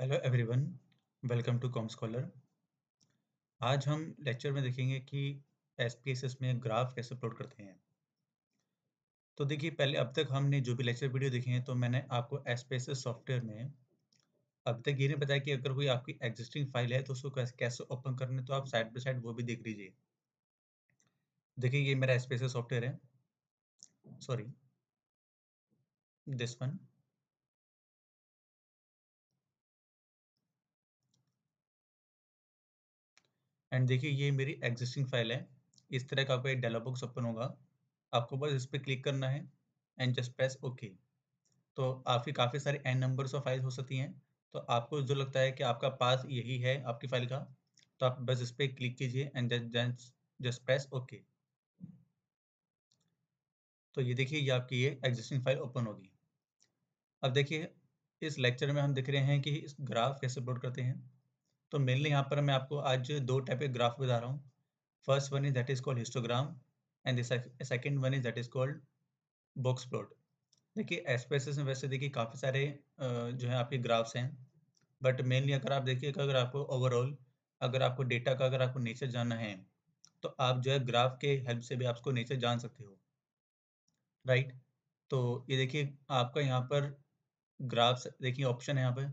Hello everyone welcome to com scholar आज हम lecture में देखेंगे कि एस में ग्राफ कैसे अपलोड करते हैं तो देखिए पहले अब तक हमने जो भी लेक्चर वीडियो देखे हैं तो मैंने आपको एस सॉफ्टवेयर में अब तक ये नहीं बताया कि अगर कोई आपकी एग्जिस्टिंग फाइल है तो उसको कैसे ओपन करना है तो आप साइड बाई साइड वो भी देख लीजिए देखिए ये मेरा एस सॉफ्टवेयर है सॉरी दिस वन एंड देखिए ये मेरी एग्जिस्टिंग फाइल है इस तरह का कोई डायलॉग बॉक्स ओपन होगा आपको बस इस पर क्लिक करना है एंड जस्ट प्रेस ओके तो आपकी काफ़ी सारे एन नंबर्स ऑफ फाइल हो सकती हैं तो आपको जो लगता है कि आपका पास यही है आपकी फाइल का तो आप बस इस पर क्लिक कीजिए एंड जस्ट प्रेस ओके तो ये देखिए ये आपकी ये एग्जिस्टिंग फाइल ओपन होगी अब देखिए इस लेक्चर में हम देख रहे हैं कि इस ग्राफ कैसे अपलोड करते हैं तो मेनली यहाँ पर मैं आपको आज दो टाइप के ग्राफ बता रहा हूँ first one is that is called histogram and second one is that is called box plot देखिए एसपेसिस में वैसे देखिए काफ़ी सारे जो है आपके ग्राफ्स हैं बट मेनली अगर आप देखिए अगर आपको ओवरऑल अगर आपको डेटा का अगर आपको नेचर जानना है तो आप जो है ग्राफ के हेल्प से भी आपको नेचर जान सकते हो राइट तो ये देखिए आपका यहाँ पर ग्राफ्स देखिए ऑप्शन है यहाँ पर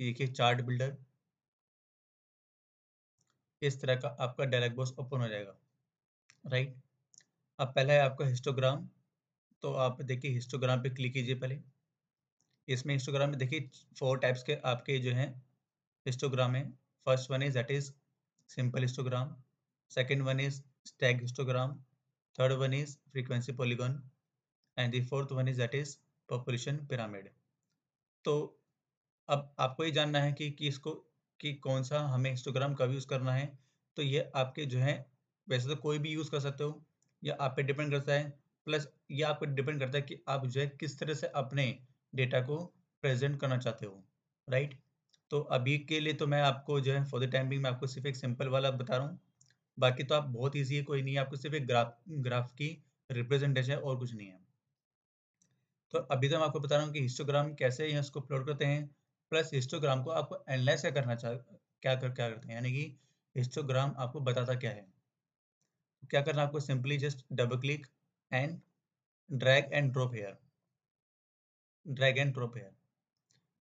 ये देखिए चार्ट बिल्डर इस तरह का आपका डायलॉग बॉक्स ओपन हो जाएगा राइट अब पहला है आपका हिस्टोग्राम तो आप देखिए हिस्टोग्राम पे क्लिक कीजिए पहले इसमें हिस्टोग्राम में देखिए फोर टाइप्स के आपके जो हैं हिस्टोग्राम है first one is that is simple histogram second one is stacked histogram third one is frequency polygon and the fourth one is that is population pyramid तो अब आपको ये जानना है कि कि इसको कि कौन-सा हमें हिस्टोग्राम कब यूज़ करना है। तो ये आपके जो है वैसे तो कोई भी यूज़ कर सकते हो, या आप पे डिपेंड करता है। प्लस ये आप पे डिपेंड करता है कि आप जो है किस तरह से अपने डेटा को प्रेज़ेंट करना चाहते हो, राइट? तो अभी के लिए तो मैं आपको जो है फॉर द टाइम भी मैं आपको सिर्फ़ एक सिंपल वाला बता रहा हूँ। बाकी तो आप बहुत ईज़ी है, कोई नहीं है, आपको सिर्फ़ एक ग्राफ ग्राफ की रिप्रेज़ेंटेशन है और कुछ नहीं है। तो अभी तो मैं आपको बता रहा हूँ कि हिस्टोग्राम कैसे या इसको अपलोड करते हैं। प्लस हिस्टोग्राम को आपको एनालाइज क्या करना चाह क्या कर क्या करते हैं यानी कि हिस्टोग्राम आपको बताता क्या है तो क्या करना आपको simply just double click and drag and drop here drag and drop here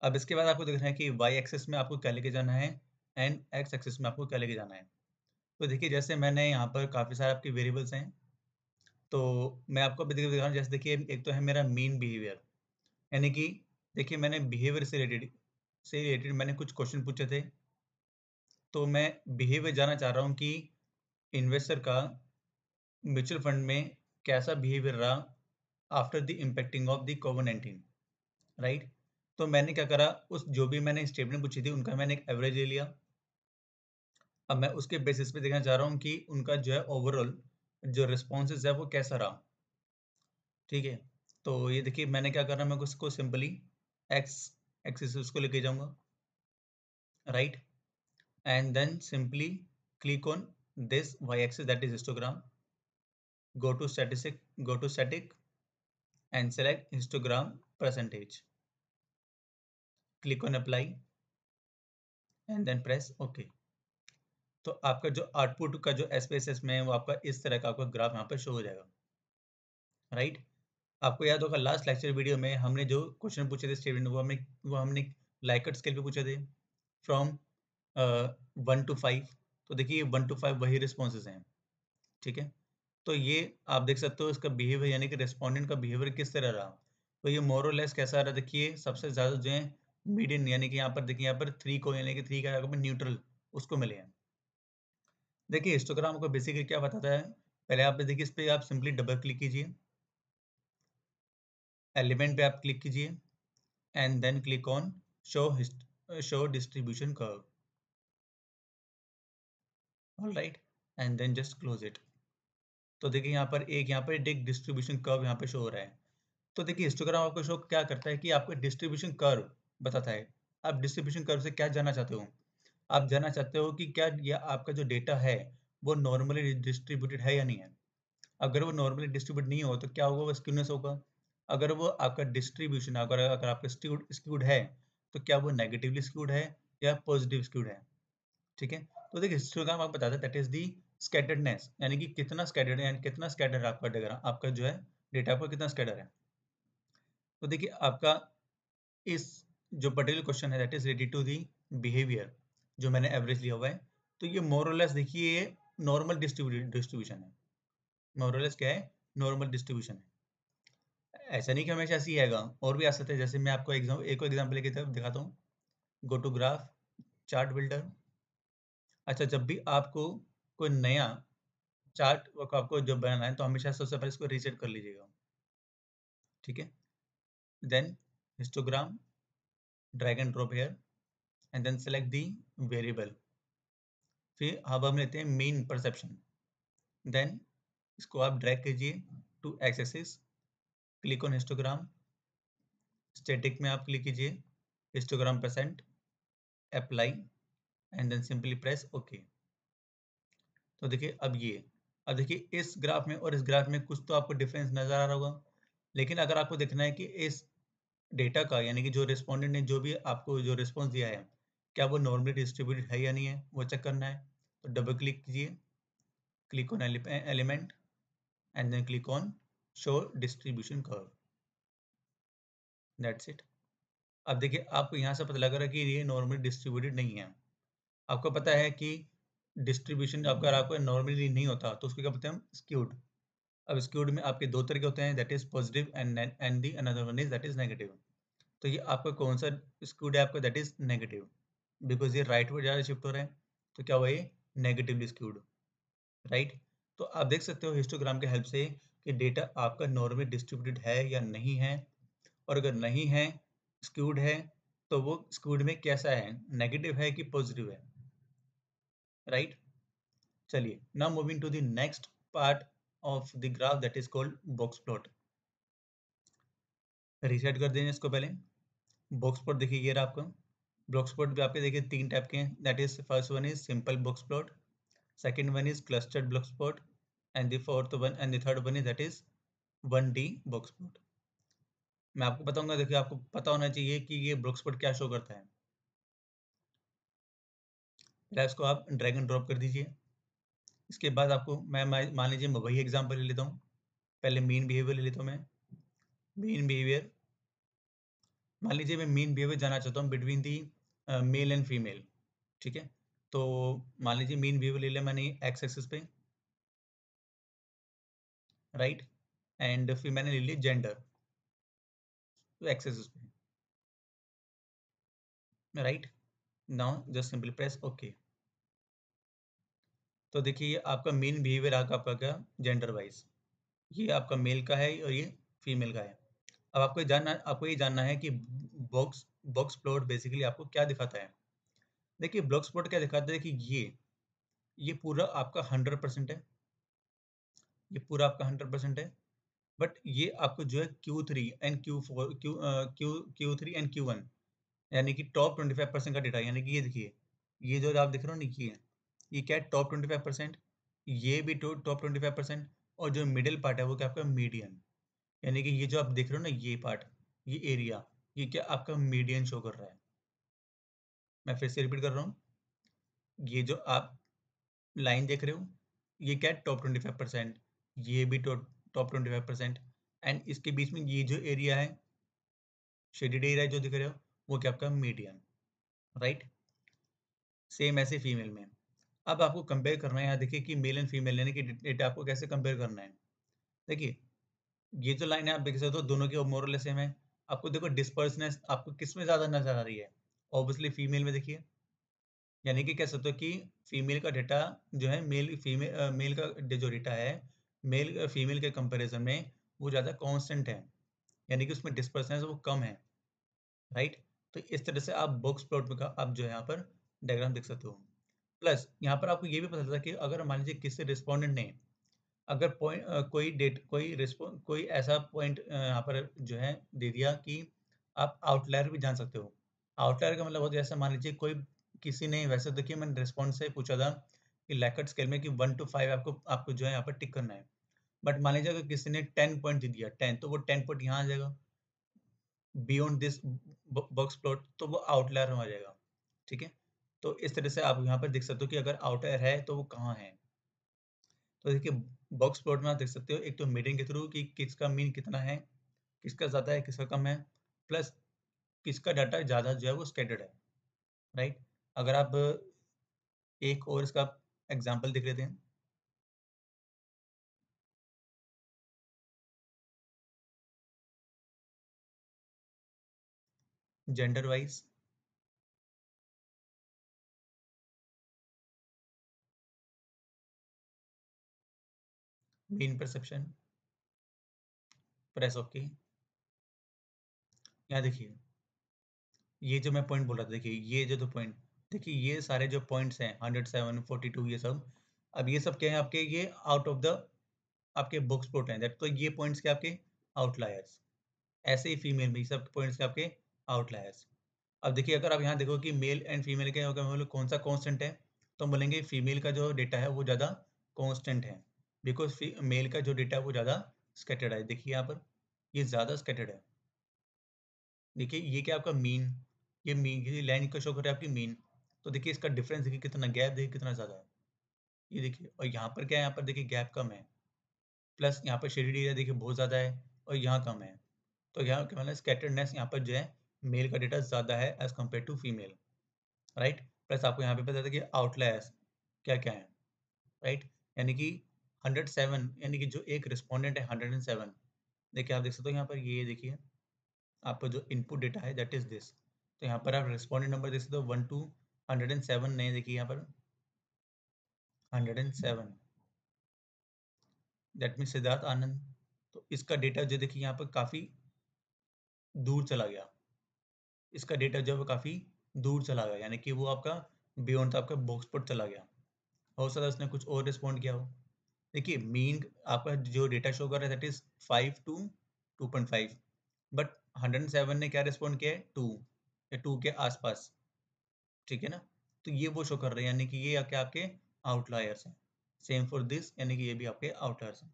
अब इसके बाद आपको देखना है कि वाई एक्सेस में आपको क्या लेके जाना है एंड एक्स एक्सेस में आपको क्या लेके जाना है तो देखिए जैसे मैंने यहाँ पर काफ़ी सारे आपके वेरिएबल्स हैं तो मैं आपको अभी दिखा रहा जैसे देखिए एक तो है मेरा मेन बिहेवियर यानी कि देखिए मैंने बिहेवियर से रिलेटेड से रिलेटेड मैंने कुछ क्वेश्चन पूछे थे तो मैं बिहेवियर जानना चाह रहा हूँ कि इन्वेस्टर का म्यूचुअल फंड में कैसा बिहेवियर रहा after the impacting of the COVID nineteen right तो मैंने क्या करा उस जो भी मैंने स्टेटमेंट पूछी थी उनका मैंने एक एवरेज ले लिया अब मैं उसके बेसिस पे देखना चाह रहा हूँ कि उनका जो है ओवरऑल जो रिस्पॉन्सेज है वो कैसा रहा ठीक है तो ये देखिए मैंने क्या करा मैं उसको सिंपली एक्स एक्सेस को लेके जाऊंगा right and then simply click on this Y axis that is histogram go to statistic go to static and select histogram percentage click on apply and then press okay तो आपका जो output का जो S में वो आपका इस तरह का आपका ग्राफ यहाँ पर शो हो जाएगा राइट right? आपको याद होगा लास्ट लेक्चर वीडियो में हमने जो क्वेश्चन पूछे थे स्टेटमेंट वो हमने वो हमने लाइकट स्केल पे पूछे थे फ्रॉम वन टू फाइव तो देखिए ये वन टू फाइव वही रिस्पॉन्सेज हैं ठीक है तो ये आप देख सकते हो इसका बिहेवियर यानी कि रेस्पॉन्डेंट का बिहेवियर किस तरह रहा तो ये मोरलेस कैसा रहा देखिए सबसे ज़्यादा जो है मीडियन यानी कि यहाँ पर देखिए यहाँ पर थ्री को यानी कि थ्री का पर न्यूट्रल उसको मिले हैं देखिए इंस्टोग्राम को बेसिकली क्या बताता है पहले आप देखिए इस पर आप सिंपली डबल क्लिक कीजिए एलिमेंट पे आप क्लिक कीजिए and then click on show show distribution curve all right and then just close it तो देखिए यहाँ पर एक यहाँ पर डिग डिस्ट्रीब्यूशन कर्व यहाँ पे शो हो रहा है तो देखिए हिस्टोग्राम आपको शो क्या करता है कि आपको डिस्ट्रीब्यूशन कर्व बताता है आप डिस्ट्रीब्यूशन कर्व से क्या जानना चाहते हो आप जानना चाहते हो कि क्या यह आपका जो डेटा है वो नॉर्मली डिस्ट्रीब्यूटेड है या नहीं है अगर वो नॉर्मली डिस्ट्रीब्यूट नहीं हो तो क्या होगा वो स्क्यूनेस होगा अगर वो आपका डिस्ट्रीब्यूशन अगर अगर आपका स्क्यूड स्क्यूड है तो क्या वो नेगेटिवली स्क्यूड है या पॉजिटिव स्क्यूड है ठीक है तो देखिए हिस्टोग्राम आपको बताते हैं दैट इज दी स्कैटर्डनेस यानी कि कितना स्कैटर्ड है यानी कितना स्कैटर्ड आपका डायग्राम आपका जो है डेटा पर कितना स्कैटर है तो देखिए आपका इस जो पर्टिकुलर क्वेश्चन है that is related to the behaviour जो मैंने एवरेज लिया हुआ है तो ये मोरलेस देखिए ये नॉर्मल डिस्ट्रीब्यूशन है मोरलेस क्या है नॉर्मल डिस्ट्रीब्यूशन है ऐसा नहीं कि हमेशा ही आएगा और भी आ सकते हैं जैसे मैं आपको एग्जाम एक एग्जाम्पल की तरफ दिखाता हूँ go to graph chart builder अच्छा जब भी आपको कोई नया चार्ट आपको जब बनाना है तो हमेशा सबसे पहले इसको रीसेट कर लीजिएगा ठीक है then histogram drag and drop here and then select the variable फिर अब हम लेते हैं मेन परसेप्शन देन इसको आप ड्रैग कीजिए to axes click on histogram static में आप क्लिक कीजिए histogram percent apply and then simply press okay तो देखिए अब ये अब देखिए इस ग्राफ में और इस ग्राफ में कुछ तो आपको डिफरेंस नजर आ रहा होगा लेकिन अगर आपको देखना है कि इस डेटा का यानी कि जो रिस्पोंडेंट ने जो भी आपको जो रिस्पॉन्स दिया है क्या वो नॉर्मली डिस्ट्रीब्यूटेड है या नहीं है वो चेक करना है तो डबल क्लिक कीजिए click on element and then click on show distribution curve. That's it. अब देखिए आपको यहाँ से पता लग रहा है कि ये नॉर्मली डिस्ट्रीब्यूटेड नहीं है आपको पता है कि डिस्ट्रीब्यूशन हम्म, अगर हम्म। आपको नॉर्मली नहीं होता तो उसको क्या बोलते हैं स्क्यूड अब स्क्यूड में आपके दो तरीके होते हैं that is positive and and the another one is that is negative तो ये आपका कौन सा स्क्यूड है आपका दैट इज नेगेटिव बिकॉज ये राइट वर्ड ज़्यादा शिफ्ट हो रहे हैं तो क्या हुआ ये नेगेटिवली स्क्यूड राइट तो आप देख सकते हो हिस्टोग्राम के हेल्प से कि डेटा आपका नॉर्मली डिस्ट्रीब्यूटेड है या नहीं है और अगर नहीं है स्क्यूड है तो वो स्क्यूड में कैसा है नेगेटिव है कि पॉजिटिव है राइट right? चलिए now moving to the next part of the graph that is called box plot reset कर देंगे इसको पहले बॉक्स प्लॉट देखिए आपका बॉक्स प्लॉट भी आपके देखिए तीन टाइप के हैं that is first one is simple box plot second one is clustered box plot and the fourth one and the third one is that is one D box मैं आपको बताऊंगा देखिए आपको पता होना चाहिए कि ये ब्लॉक्स प्लॉट क्या शो करता है पहले इसको आप ड्रैग एंड ड्रॉप कर दीजिए इसके बाद आपको मैं मान लीजिए मैं वही एग्जाम्पल ले लेता हूँ पहले मेन बिहेवियर ले लेता हूँ मैं मेन बिहेवियर मान लीजिए मैं मेन बिहेवियर जाना चाहता हूँ between the male and female ठीक है तो मान लीजिए मेन बिहेवियर ले लिया मैंने एक्स एक्सेस पे राइट एंड फिर मैंने ले gender to access this पे right now just simply press okay तो देखिए ये आपका मेन बिहेवियर आगे आपका क्या जेंडर वाइज ये आपका मेल का है और ये फीमेल का है अब आपको ये जानना आपको ये जानना है कि बॉक्स बॉक्स प्लॉट बेसिकली आपको क्या दिखाता है देखिए ब्लॉक्स प्लॉट क्या दिखाता है कि ये ये पूरा आपका हंड्रेड परसेंट है ये पूरा आपका हंड्रेड परसेंट है बट ये आपको जो है Q three and Q four Q Q three and Q one यानी कि टॉप ट्वेंटी फाइव परसेंट का डेटा यानी कि ये देखिए ये जो आप देख रहे हो ना ये ये क्या है टॉप ट्वेंटी फाइव परसेंट ये भी टॉप ट्वेंटी फाइव परसेंट और जो मिडिल पार्ट है वो क्या आपका मीडियन यानी कि ये जो आप देख रहे हो ना ये पार्ट ये एरिया ये क्या आपका मीडियन शो कर रहा है मैं फिर से रिपीट कर रहा हूँ ये जो आप लाइन देख रहे हो ये क्या है टॉप ट्वेंटी फाइव परसेंट ये भी top twenty five percent and इसके बीच में ये जो एरिया है शेडिड एरिया जो दिख रहे हो वो क्या आपका मीडियम राइट सेम ऐसे फीमेल में अब आपको कंपेयर करना है यहाँ देखिए कि मेल एंड फीमेल यानी कि डेटा आपको कैसे कंपेयर करना है देखिए ये जो लाइन है आप देख सकते हो दोनों के मोरल सेम है आपको देखो डिस्पर्सनेस आपको किस में ज़्यादा नजर आ रही है ऑब्वियसली फीमेल में देखिए यानी कि कह सकते हो कि फीमेल का डेटा जो है मेल फीमेल मेल का जो डेटा है मेल फीमेल के कंपैरिजन में वो ज़्यादा कांस्टेंट है यानी कि उसमें डिस्पर्सेंस वो कम है राइट तो इस तरह से आप बॉक्स प्लॉट का आप जो यहाँ पर डायग्राम देख सकते हो प्लस यहाँ पर आपको ये भी पता चलता कि अगर मान लीजिए किसी रिस्पोंडेंट ने अगर पॉइंट कोई डेट कोई रिस्पॉन्ड कोई ऐसा पॉइंट यहाँ पर जो है दे दिया कि आप आउटलायर भी जान सकते हो आउटलायर का मतलब होता है जैसे मान लीजिए कोई किसी ने वैसे देखिए मैंने रिस्पॉन्स से पूछा था कि लैकट स्केल में कि वन टू फाइव आपको आपको जो है यहाँ पर टिक करना है बट मान लीजिए अगर किसी ने टेन पॉइंट दे दिया टेन तो वो टेन पॉइंट यहाँ आ जाएगा बियॉन्ड दिस बॉक्स प्लॉट तो वो आउटलायर में आ जाएगा ठीक है तो इस तरह से आप यहाँ पर देख सकते हो कि अगर आउटलायर है तो वो कहाँ है तो देखिए बॉक्स प्लॉट में आप देख सकते हो एक तो मीडियम के थ्रू कि किसका मीन कितना है किसका ज़्यादा है किसका कम है प्लस किसका डाटा ज़्यादा जो है वो स्कैटर्ड है राइट अगर आप एक और इसका एग्जाम्पल दिख लेते हैं gender wise mean perception press okay यहां देखिए ये जो मैं पॉइंट बोल रहा था देखिए ये जो तो पॉइंट देखिए ये सारे जो पॉइंट्स हैं हंड्रेड सेवन फोर्टी टू ये सब अब ये सब क्या है आपके ये आउट ऑफ द आपके बुक्स प्लॉट हैं तो ये पॉइंट्स क्या आपके आउटलायर्स ऐसे ही फीमेल में सब पॉइंट्स क्या आपके आउटलायर्स अब देखिए अगर आप यहाँ देखो कि मेल एंड फीमेल के हम लोग कौन सा कॉन्स्टेंट है तो हम बोलेंगे फीमेल का जो डेटा है वो ज़्यादा कॉन्स्टेंट है बिकॉज मेल का जो डेटा है वो ज़्यादा स्केटेड है देखिए यहाँ पर ये ज़्यादा स्केटेड है देखिए ये क्या आपका मीन ये मीन लाइन का शो कर रहा है आपकी मीन तो देखिए इसका डिफरेंस देखिए कितना गैप देखिए कितना ज़्यादा है ये देखिए और यहाँ पर क्या है यहाँ पर देखिए गैप कम है प्लस यहाँ पर शेडिड एरिया देखिए बहुत ज़्यादा है और यहाँ कम है तो यहाँ क्या मतलब स्केटर्डनेस यहाँ पर जो है मेल का डेटा ज़्यादा है as compare to female right plus आपको यहाँ पे पता था कि आउटलायर्स क्या क्या है राइट यानी कि 107 यानी कि जो एक रिस्पोंडेंट है 107 देखिए आप देख सकते हो यहाँ पर ये देखिए आपका जो इनपुट डेटा है दैट इज दिस तो यहाँ पर आप रिस्पोंडेंट नंबर देख सकते हो one two hundred and seven नहीं देखिए यहाँ पर hundred and seven that mean Siddharth Anand तो इसका डेटा जो देखिए यहाँ पर काफ़ी दूर चला गया इसका डेटा जो है काफ़ी दूर चला गया यानी कि वो आपका बियॉन्ड आपका बॉक्स पर चला गया हो सकता है उसने कुछ और रिस्पॉन्ड किया हो देखिए मीन आपका जो डेटा शो कर रहा है that is five two two point five but hundred and seven ने क्या रिस्पॉन्ड किया है टू या टू के आसपास ठीक है ना तो ये वो शो कर रहे हैं यानी कि ये आके आपके आउटलायर्स हैं सेम फॉर दिस यानी कि ये भी आपके आउटलायर्स हैं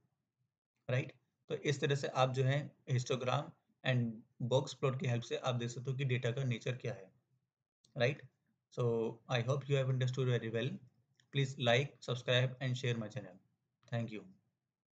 राइट तो इस तरह से आप जो है हिस्टोग्राम एंड बॉक्स प्लॉट की हेल्प से आप देख सकते हो कि डेटा का नेचर क्या है right so I hope you have understood very well please like subscribe and share my channel thank you